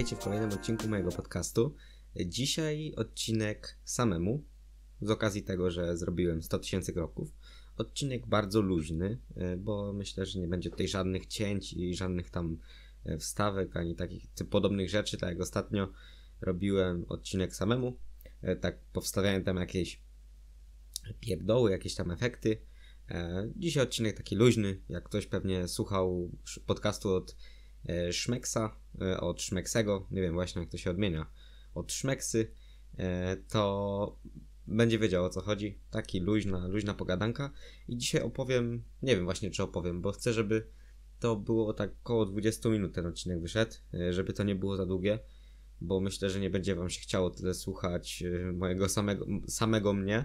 Witajcie w kolejnym odcinku mojego podcastu. Dzisiaj odcinek samemu, z okazji tego, że zrobiłem 100 tysięcy kroków. Odcinek bardzo luźny, e, bo myślę, że nie będzie tutaj żadnych cięć i żadnych tam e, wstawek, ani takich podobnych rzeczy, tak jak ostatnio robiłem odcinek samemu. E, tak powstawiałem tam jakieś pierdoły, jakieś tam efekty. Dzisiaj odcinek taki luźny, jak ktoś pewnie słuchał podcastu od E, Szmeksa e, od Szmeksego, nie wiem właśnie jak to się odmienia, od Szmeksy, e, to będzie wiedział o co chodzi. Taki luźna, luźna pogadanka. I dzisiaj opowiem, nie wiem właśnie czy opowiem, bo chcę, żeby to było tak około 20 minut ten odcinek wyszedł, żeby to nie było za długie, bo myślę, że nie będzie wam się chciało tyle słuchać mojego samego, samego mnie.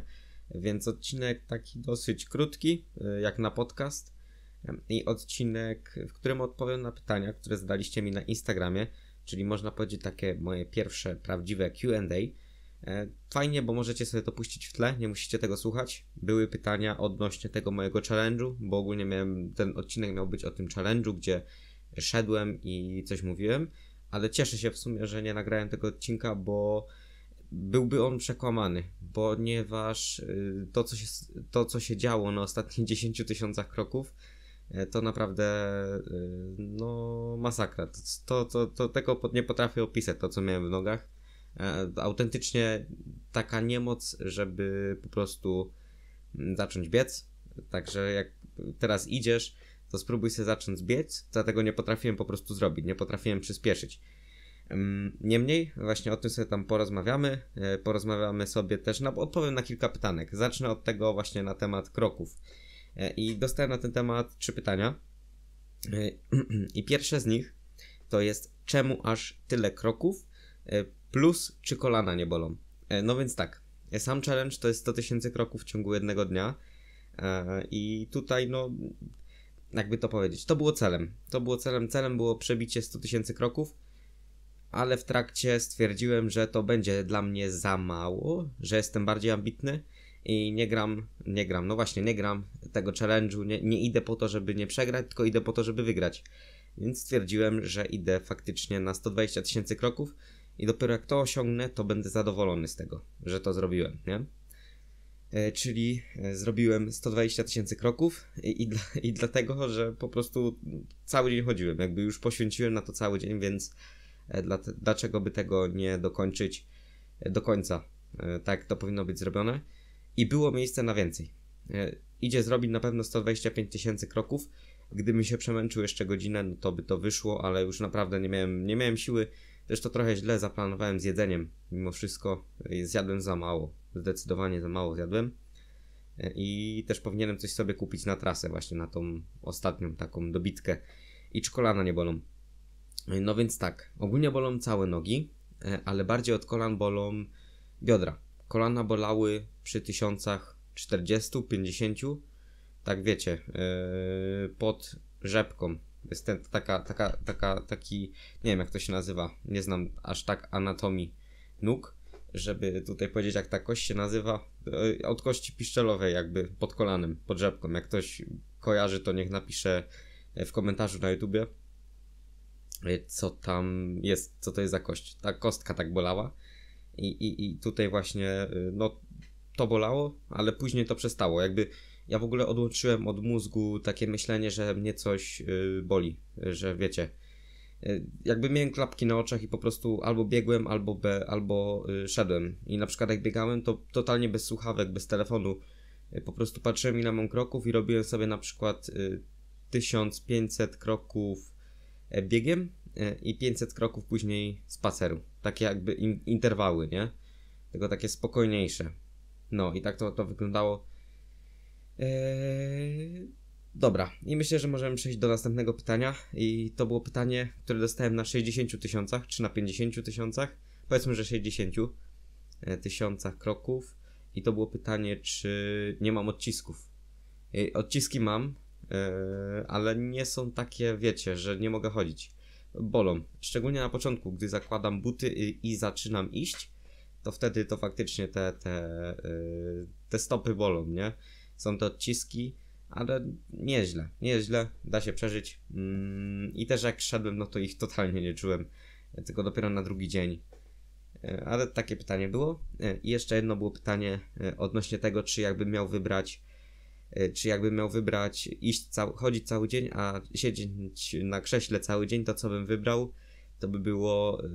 Więc odcinek taki dosyć krótki, jak na podcast i odcinek, w którym odpowiem na pytania, które zadaliście mi na Instagramie, czyli można powiedzieć takie moje pierwsze prawdziwe QA. E, fajnie, bo możecie sobie to puścić w tle, nie musicie tego słuchać. Były pytania odnośnie tego mojego challenge'u, bo ogólnie miałem, ten odcinek miał być o tym challenge'u, gdzie szedłem i coś mówiłem, ale cieszę się w sumie, że nie nagrałem tego odcinka, bo byłby on przekłamany, ponieważ y, to, co się, to, co się działo na ostatnich 10 tysiącach kroków, E, to naprawdę e, no masakra. To, to, to, tego nie potrafię opisać, to co miałem w nogach. E, autentycznie taka niemoc, żeby po prostu mm, zacząć biec. Także jak teraz idziesz, to spróbuj się zacząć biec. Dlatego nie potrafiłem po prostu zrobić, nie potrafiłem przyspieszyć. Niemniej, właśnie o tym sobie tam porozmawiamy. Porozmawiamy sobie też, na, no odpowiem na kilka pytanek. Zacznę od tego właśnie na temat kroków E, I dostałem na ten temat trzy pytania. E, I pierwsze z nich to jest czemu aż tyle kroków, e, plus czy kolana nie bolą. No więc tak, sam challenge to jest 100 tysięcy kroków w ciągu jednego dnia i tutaj no jakby to powiedzieć, to było celem. To było celem, celem było przebicie 100 tysięcy kroków, ale w trakcie stwierdziłem, że to będzie dla mnie za mało, że jestem bardziej ambitny i nie gram, nie gram, no właśnie, nie gram tego challenge'u, nie, nie idę po to, żeby nie przegrać, tylko idę po to, żeby wygrać. Więc stwierdziłem, że idę faktycznie na 120 tysięcy kroków i dopiero jak to osiągnę, to będę zadowolony z tego, że to zrobiłem, nie? E, czyli e, zrobiłem 120 tysięcy kroków i, i, dla, i dlatego, że po prostu cały dzień chodziłem, jakby już poświęciłem na to cały dzień, więc e, dla, dlaczego by tego nie dokończyć do końca? Tak to powinno być zrobione i było miejsce na więcej. E, idzie zrobić na pewno 125 tysięcy kroków. Gdybym się przemęczył jeszcze godzinę, no to by to wyszło, ale już naprawdę nie miałem, nie miałem siły. to trochę źle zaplanowałem z jedzeniem. Mimo wszystko e, zjadłem za mało. Zdecydowanie za mało zjadłem. E, I też powinienem coś sobie kupić na trasę, właśnie na tą ostatnią taką dobitkę. I czy kolana nie bolą? No więc tak, ogólnie bolą całe nogi, ale bardziej od kolan bolą biodra. Kolana bolały przy tysiącach czterdziestu, 50, tak wiecie, yy, pod rzepką. Jest ten, taka, taka, taka, taki, nie wiem jak to się nazywa, nie znam aż tak anatomii nóg, żeby tutaj powiedzieć jak ta kość się nazywa, yy, od kości piszczelowej jakby pod kolanem, pod rzepką. Jak ktoś kojarzy to niech napisze e, w komentarzu na YouTubie, e, co tam jest, co to jest za kość. Ta kostka tak bolała. I, i, i tutaj właśnie, e, no to bolało, ale później to przestało. Jakby ja w ogóle odłączyłem od mózgu takie myślenie, że mnie coś y, boli, że wiecie. Y, jakby miałem klapki na oczach i po prostu albo biegłem, albo, be, albo y, szedłem. I na przykład jak biegałem, to totalnie bez słuchawek, bez telefonu. Po prostu patrzyłem ile mam kroków i robiłem sobie na przykład 1500 kroków e, biegiem e, i 500 kroków później spaceru. Takie jakby in, interwały, nie? Tylko takie spokojniejsze. No i tak to, to wyglądało. Eee, dobra, i myślę, że możemy przejść do następnego pytania. I to było pytanie, które dostałem na 60 tysiącach, czy na 50 tysiącach. Powiedzmy, że 60 e, tysiącach kroków. I to było pytanie, czy nie mam odcisków. E, odciski mam, eee, ale nie są takie, wiecie, że nie mogę chodzić. Bolą. Szczególnie na początku, gdy zakładam buty i, y, i zaczynam iść to wtedy to faktycznie te, te, y, te stopy bolą, nie? Są to odciski, ale nieźle, nieźle, da się przeżyć. Mm, I też jak szedłem, no to ich totalnie nie czułem, e, tylko dopiero na drugi dzień. E, ale takie pytanie było. E, I jeszcze jedno było pytanie odnośnie tego, czy jakbym miał wybrać, czy jakbym miał wybrać iść, cał, chodzić cały dzień, a siedzieć na krześle cały dzień, to co bym wybrał? to by było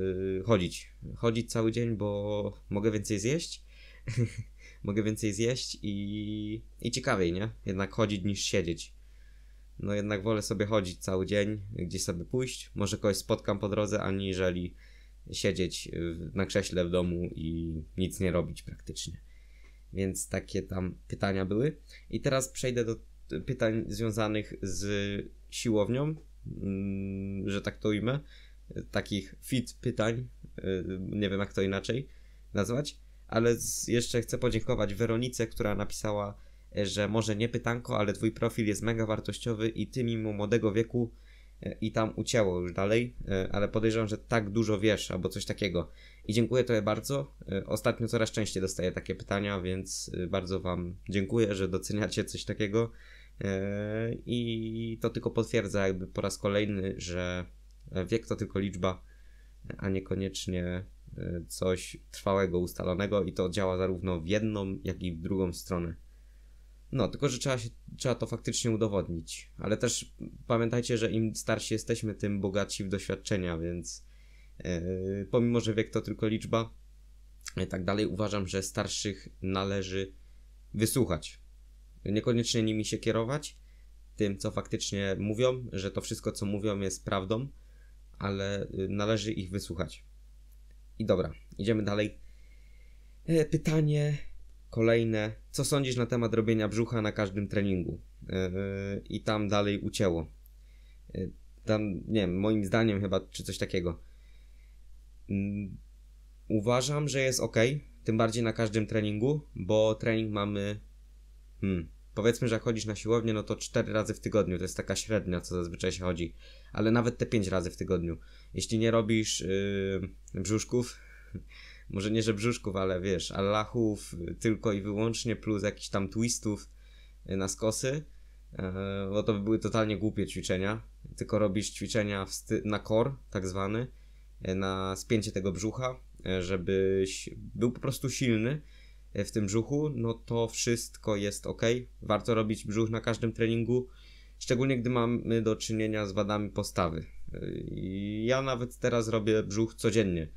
y, chodzić. Chodzić cały dzień, bo mogę więcej zjeść. mogę więcej zjeść i, i ciekawiej, nie? Jednak chodzić niż siedzieć. No jednak wolę sobie chodzić cały dzień, gdzieś sobie pójść. Może kogoś spotkam po drodze, aniżeli siedzieć y, na krześle w domu i nic nie robić praktycznie. Więc takie tam pytania były. I teraz przejdę do pytań związanych z siłownią, mm, że tak to ujmę takich fit pytań, y, nie wiem jak to inaczej nazwać, ale jeszcze chcę podziękować Weronice, która napisała, e, że może nie pytanko, ale twój profil jest mega wartościowy i ty mimo młodego wieku e, i tam ucięło już dalej, e, ale podejrzewam, że tak dużo wiesz albo coś takiego. I dziękuję Tobie bardzo. Ostatnio coraz częściej dostaję takie pytania, więc bardzo Wam dziękuję, że doceniacie coś takiego. I to tylko potwierdza jakby po raz kolejny, że Wiek to tylko liczba, a niekoniecznie e, coś trwałego, ustalonego i to działa zarówno w jedną, jak i w drugą stronę. No, tylko że trzeba, się, trzeba to faktycznie udowodnić. Ale też pamiętajcie, że im starsi jesteśmy, tym bogatsi w doświadczenia, więc yy, pomimo, że wiek to tylko liczba, i e, tak dalej, uważam, że starszych należy wysłuchać. Niekoniecznie nimi się kierować, tym co faktycznie mówią, że to wszystko co mówią jest prawdą, ale y, należy ich wysłuchać. I dobra, idziemy dalej. E, pytanie kolejne. Co sądzisz na temat robienia brzucha na każdym treningu? E, e, I tam dalej ucięło. Tam, nie wiem, moim zdaniem chyba, czy coś takiego. Mm, uważam, że jest ok, tym bardziej na każdym treningu, bo trening mamy. Hmm, powiedzmy, że jak chodzisz na siłownię, no to 4 razy w tygodniu. To jest taka średnia, co zazwyczaj się chodzi ale nawet te 5 razy w tygodniu. Jeśli nie robisz yy, brzuszków, może nie, że brzuszków, ale wiesz, allachów yy, tylko i wyłącznie, plus jakichś tam twistów yy, na skosy, yy, bo to by były totalnie głupie ćwiczenia. Tylko robisz ćwiczenia na core, tak zwany, na spięcie tego brzucha, żebyś był po prostu silny w tym brzuchu, no to wszystko jest ok. Warto robić brzuch na każdym treningu szczególnie gdy mamy do czynienia z wadami postawy. Ja nawet teraz robię brzuch codziennie.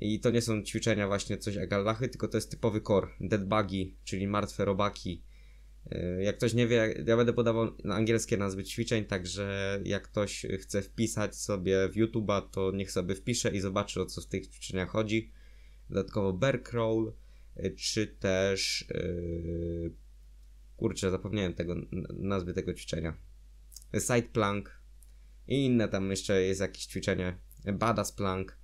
I to nie są ćwiczenia właśnie coś jak tylko to jest typowy core, dead buggy, czyli martwe robaki. E, jak ktoś nie wie, ja będę podawał angielskie nazwy ćwiczeń, także jak ktoś chce wpisać sobie w YouTube'a, to niech sobie wpisze i zobaczy o co w tych ćwiczeniach chodzi. Dodatkowo bear crawl, e, czy też... Yy... Kurczę, zapomniałem tego, nazwy tego ćwiczenia side plank i inne tam jeszcze jest jakieś ćwiczenie, badass plank.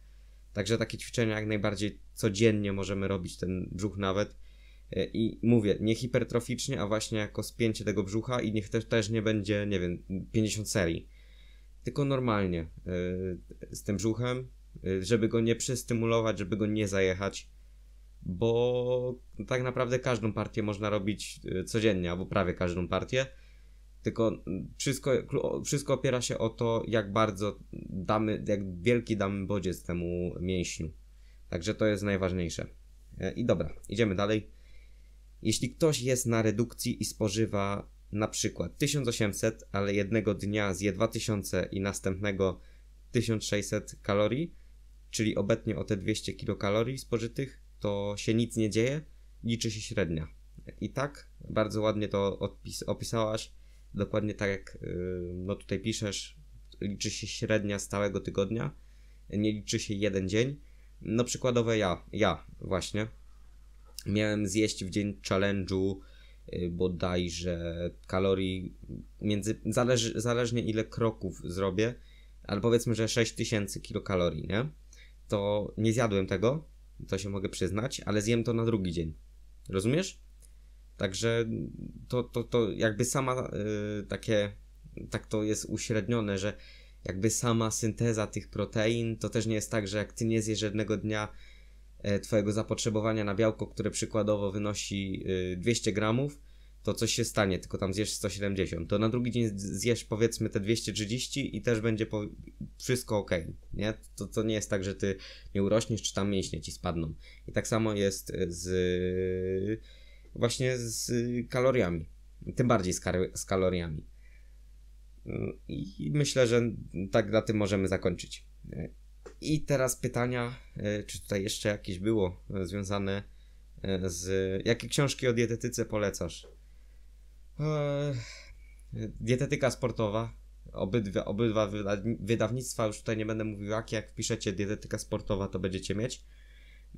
Także takie ćwiczenia jak najbardziej codziennie możemy robić ten brzuch nawet. E, I mówię, nie hipertroficznie, a właśnie jako spięcie tego brzucha i niech też, też nie będzie, nie wiem, 50 serii. Tylko normalnie e, z tym brzuchem, e, żeby go nie przystymulować, żeby go nie zajechać, bo tak naprawdę każdą partię można robić codziennie, albo prawie każdą partię tylko mm, wszystko, wszystko opiera się o to, jak bardzo damy, jak wielki damy bodziec temu mięśniu. Także to jest najważniejsze. E, I dobra, idziemy dalej. Jeśli ktoś jest na redukcji i spożywa na przykład 1800, ale jednego dnia zje 2000 i następnego 1600 kalorii, czyli obecnie o te 200 kilokalorii spożytych, to się nic nie dzieje, liczy się średnia. I tak bardzo ładnie to opis- opisałaś dokładnie tak jak y, no tutaj piszesz, liczy się średnia stałego tygodnia, nie liczy się jeden dzień. No przykładowe ja, ja właśnie, miałem zjeść w dzień challenge'u y, bodajże kalorii między, zależ, zależnie ile kroków zrobię, ale powiedzmy, że 6000 kilokalorii, nie? To nie zjadłem tego, to się mogę przyznać, ale zjem to na drugi dzień. Rozumiesz? Także to, to, to jakby sama y, takie, tak to jest uśrednione, że jakby sama synteza tych protein, to też nie jest tak, że jak ty nie zjesz jednego dnia e, twojego zapotrzebowania na białko, które przykładowo wynosi y, 200 gramów, to coś się stanie, tylko tam zjesz 170. To na drugi dzień zjesz powiedzmy te 230 i też będzie po... wszystko ok. Nie? To, to nie jest tak, że ty nie urośniesz, czy tam mięśnie ci spadną. I tak samo jest z właśnie z kaloriami. Tym bardziej z, kaloriami. I myślę, że tak na tym możemy zakończyć. I teraz pytania, czy tutaj jeszcze jakieś było związane e, z. Jakie książki o dietetyce polecasz? E, dietetyka sportowa. Obydwa, obydwa wydawnictwa, już tutaj nie będę mówił jakie. Jak wpiszecie dietetyka sportowa, to będziecie mieć.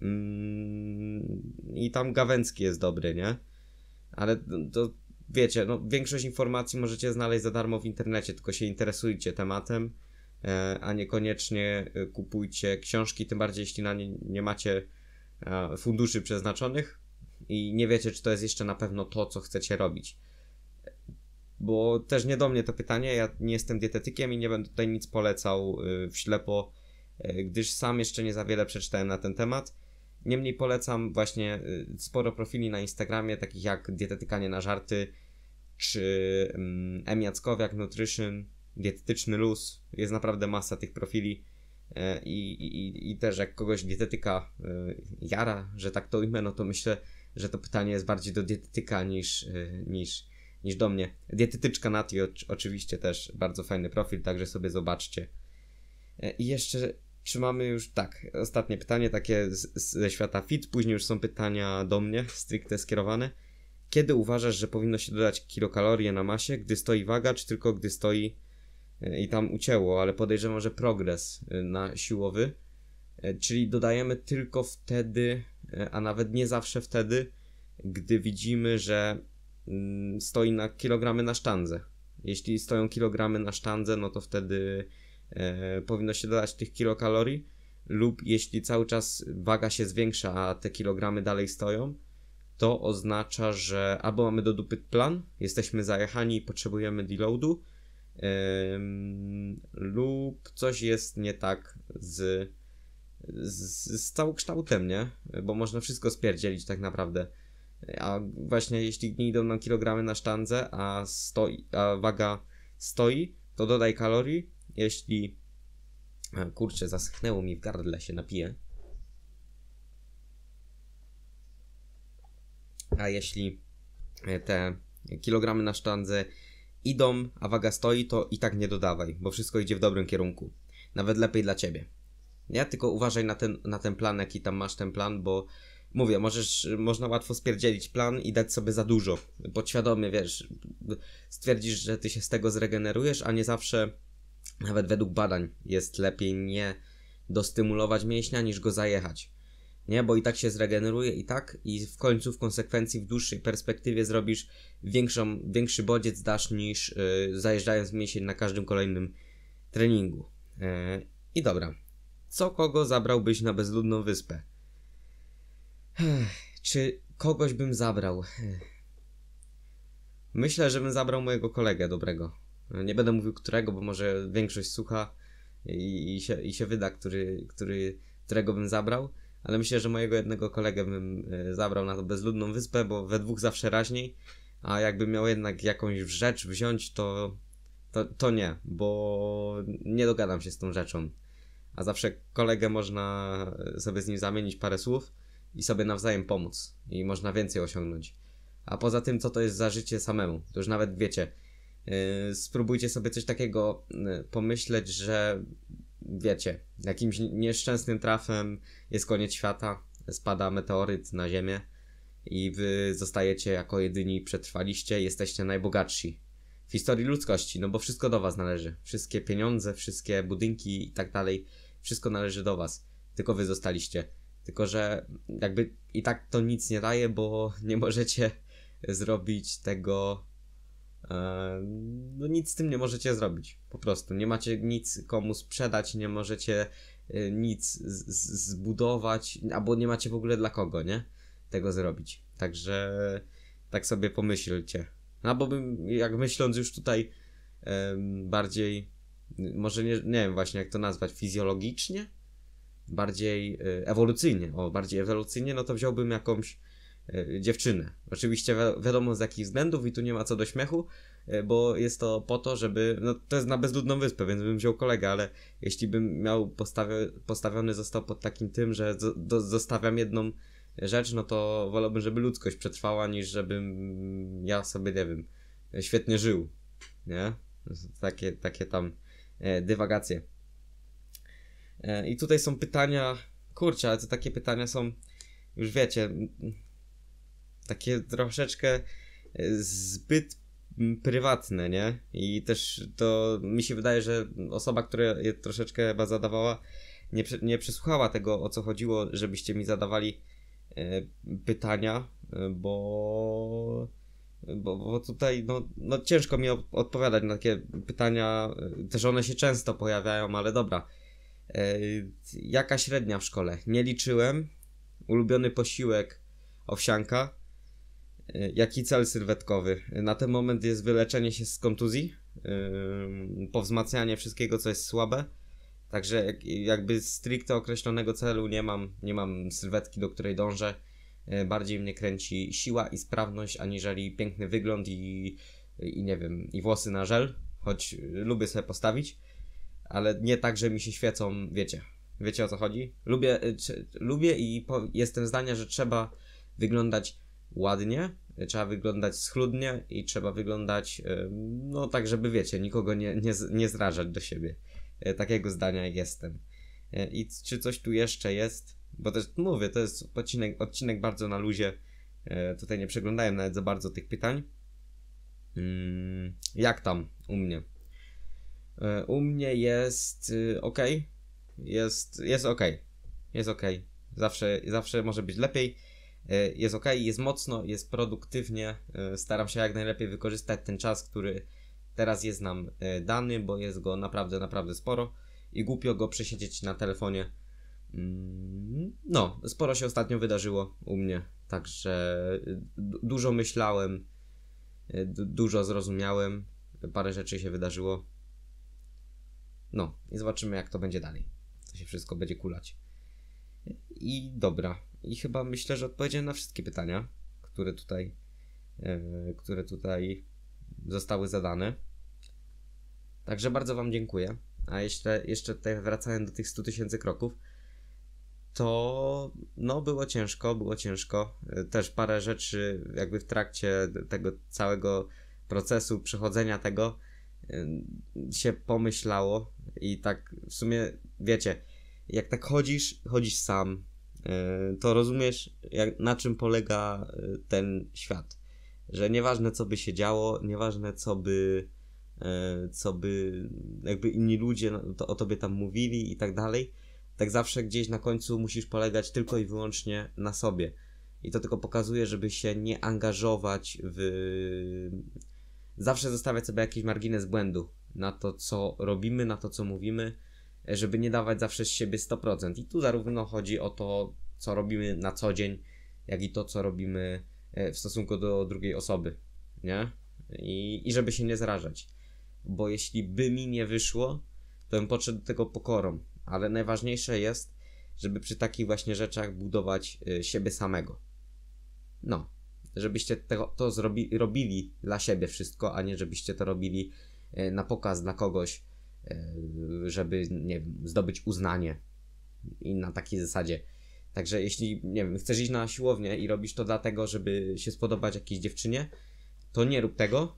Mm, I tam Gawęcki jest dobry, nie? Ale to wiecie, no, większość informacji możecie znaleźć za darmo w internecie, tylko się interesujcie tematem, e, a niekoniecznie e, kupujcie książki, tym bardziej jeśli na nie nie macie e, funduszy przeznaczonych i nie wiecie, czy to jest jeszcze na pewno to, co chcecie robić. Bo też nie do mnie to pytanie, ja nie jestem dietetykiem i nie będę tutaj nic polecał w ślepo, gdyż sam jeszcze nie za wiele przeczytałem na ten temat Niemniej polecam właśnie y, sporo profili na Instagramie, takich jak Dietetykanie na żarty, czy M. Mm, Nutrition, Dietetyczny Luz. Jest naprawdę masa tych profili. E, I, i, I też jak kogoś dietetyka y, jara, że tak to imię, no to myślę, że to pytanie jest bardziej do dietetyka niż, y, niż, niż do mnie. Dietetyczka Nati oczywiście też bardzo fajny profil, także sobie zobaczcie. E, I jeszcze czy mamy już, tak, ostatnie pytanie takie z, ze świata fit, później już są pytania do mnie, stricte skierowane. Kiedy uważasz, że powinno się dodać kilokalorie na masie, gdy stoi waga, czy tylko gdy stoi e, i tam ucięło, ale podejrzewam, że progres e, na siłowy, e, czyli dodajemy tylko wtedy, a nawet nie zawsze wtedy, gdy widzimy, że mm, stoi na kilogramy na sztandze. Jeśli stoją kilogramy na sztandze, no to wtedy E, powinno się dodać tych kilokalorii lub jeśli cały czas waga się zwiększa, a te kilogramy dalej stoją, to oznacza, że albo mamy do dupy plan, jesteśmy zajechani i potrzebujemy deloadu, lub coś jest nie tak z, z, z całokształtem, nie? Bo można wszystko spierdzielić tak naprawdę. A właśnie jeśli nie idą nam kilogramy na sztandze, a, stoi, a waga stoi, to dodaj kalorii, jeśli e, kurczę, zaschnęło mi w gardle, się napiję. A jeśli e, te kilogramy na sztandze idą, a waga stoi, to i tak nie dodawaj, bo wszystko idzie w dobrym kierunku. Nawet lepiej dla ciebie. Ja tylko uważaj na ten, na ten plan, jaki tam masz ten plan, bo mówię, możesz, można łatwo spierdzielić plan i dać sobie za dużo. Podświadomie, wiesz, stwierdzisz, że ty się z tego zregenerujesz, a nie zawsze nawet według badań jest lepiej nie dostymulować mięśnia niż go zajechać. Nie, bo i tak się zregeneruje i tak i w końcu w konsekwencji w dłuższej perspektywie zrobisz większą, większy bodziec dasz niż yy, zajeżdżając mięsień na każdym kolejnym treningu. Yy, I dobra. Co kogo zabrałbyś na bezludną wyspę? Czy kogoś bym zabrał? Myślę, że bym zabrał mojego kolegę dobrego. Nie będę mówił którego, bo może większość słucha i, i, się, i się wyda, który, który, którego bym zabrał. Ale myślę, że mojego jednego kolegę bym e, zabrał na tą bezludną wyspę, bo we dwóch zawsze raźniej. A jakby miał jednak jakąś rzecz wziąć, to, to, to nie, bo nie dogadam się z tą rzeczą. A zawsze kolegę można sobie z nim zamienić parę słów i sobie nawzajem pomóc. I można więcej osiągnąć. A poza tym, co to jest za życie samemu? To już nawet wiecie, Y, spróbujcie sobie coś takiego y, pomyśleć, że wiecie, jakimś nieszczęsnym trafem jest koniec świata, spada meteoryt na Ziemię i wy zostajecie jako jedyni, przetrwaliście, jesteście najbogatsi w historii ludzkości, no bo wszystko do was należy. Wszystkie pieniądze, wszystkie budynki i tak dalej, wszystko należy do was. Tylko wy zostaliście. Tylko, że jakby i tak to nic nie daje, bo nie możecie zrobić tego E, no nic z tym nie możecie zrobić. Po prostu nie macie nic komu sprzedać, nie możecie e, nic zbudować, albo nie macie w ogóle dla kogo, nie? Tego zrobić. Także tak sobie pomyślcie. No bo bym, jak myśląc już tutaj bardziej, może nie, nie wiem właśnie jak to nazwać, fizjologicznie? Bardziej e, ewolucyjnie, o bardziej ewolucyjnie, no to wziąłbym jakąś E, dziewczynę. Oczywiście wiadomo z jakich względów i tu nie ma co do śmiechu, e, bo jest to po to, żeby. No to jest na bezludną wyspę, więc bym wziął kolegę, ale jeśli bym miał postawio, postawiony został pod takim tym, że do, zostawiam jedną rzecz, no to wolałbym, żeby ludzkość przetrwała, niż żebym ja sobie, nie wiem, świetnie żył. Nie? Takie, takie tam e, dywagacje. I tutaj są pytania, kurczę, ale to takie pytania są, już wiecie, takie troszeczkę e, zbyt prywatne, nie? I też to mi się wydaje, że osoba, która je troszeczkę chyba zadawała, nie, nie przesłuchała tego, o co chodziło, żebyście mi zadawali e, pytania, e, bo, bo, bo tutaj no, no ciężko mi odpowiadać na takie pytania, też one się często pojawiają, ale dobra. Jaka średnia w szkole? Nie liczyłem. Ulubiony posiłek owsianka. Y, jaki cel sylwetkowy? Na ten moment jest wyleczenie się z kontuzji, powzmacnianie wszystkiego, co jest słabe. Także jakby stricte określonego celu nie mam, nie mam sylwetki, do której dążę. Y, bardziej mnie kręci siła i sprawność, aniżeli piękny wygląd i, i nie wiem, i włosy na żel, choć y, lubię sobie postawić, ale nie tak, że mi się świecą, wiecie, wiecie o co chodzi. Lubię, czy, lubię i po, jestem zdania, że trzeba wyglądać ładnie, E, trzeba wyglądać schludnie i trzeba wyglądać, e, no tak, żeby wiecie, nikogo nie, nie, nie zrażać do siebie. E, takiego zdania jestem. I czy coś tu jeszcze jest? Bo też mówię, to jest odcinek, odcinek bardzo na luzie. Tutaj nie przeglądałem nawet za bardzo tych pytań. Mm, jak tam u mnie? U mnie jest y, ok. Jest, jest ok. Jest ok. Zawsze, zawsze może być lepiej E, jest ok, jest mocno, jest produktywnie. E, staram się jak najlepiej wykorzystać ten czas, który teraz jest nam e, dany, bo jest go naprawdę, naprawdę sporo i głupio go przesiedzieć na telefonie. Mm, no, sporo się ostatnio wydarzyło u mnie, także dużo myślałem, dużo zrozumiałem, parę rzeczy się wydarzyło. No, i zobaczymy, jak to będzie dalej. To się wszystko będzie kulać. I dobra, i chyba myślę, że odpowiedziałem na wszystkie pytania, które tutaj, yy, które tutaj zostały zadane. Także bardzo Wam dziękuję. A jeszcze, jeszcze tutaj wracając do tych 100 tysięcy kroków, to no było ciężko, było ciężko. E, też parę rzeczy jakby w trakcie tego całego procesu przechodzenia tego e, się pomyślało i tak w sumie wiecie, jak tak chodzisz, chodzisz sam, E, to rozumiesz, jak, na czym polega e, ten świat. Że nieważne co by się działo, nieważne co by, e, co by jakby inni ludzie no, to, o tobie tam mówili i tak dalej, tak zawsze gdzieś na końcu musisz polegać tylko i wyłącznie na sobie. I to tylko pokazuje, żeby się nie angażować w. Zawsze zostawiać sobie jakiś margines błędu na to, co robimy, na to, co mówimy żeby nie dawać zawsze z siebie 100%. I tu zarówno chodzi o to, co robimy na co dzień, jak i to, co robimy e, w stosunku do drugiej osoby, nie? I, i żeby się nie zrażać. Bo jeśli by mi nie wyszło, to bym podszedł do tego pokorą. Ale najważniejsze jest, żeby przy takich właśnie rzeczach budować e, siebie samego. No, żebyście to, to zrobi, robili dla siebie wszystko, a nie żebyście to robili e, na pokaz dla kogoś, E, żeby, nie wiem, zdobyć uznanie i na takiej zasadzie. Także jeśli, nie wiem, chcesz iść na siłownię i robisz to dlatego, żeby się spodobać jakiejś dziewczynie, to nie rób tego,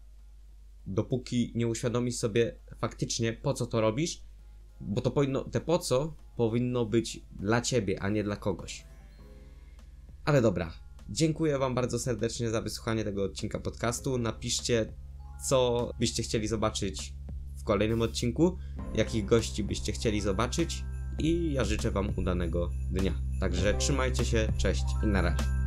dopóki nie uświadomisz sobie faktycznie po co to robisz, bo to powinno, te po co powinno być dla ciebie, a nie dla kogoś. Ale dobra, dziękuję wam bardzo serdecznie za wysłuchanie tego odcinka podcastu. Napiszcie, co byście chcieli zobaczyć w kolejnym odcinku, jakich gości byście chcieli zobaczyć i ja życzę Wam udanego dnia. Także trzymajcie się, cześć i na razie.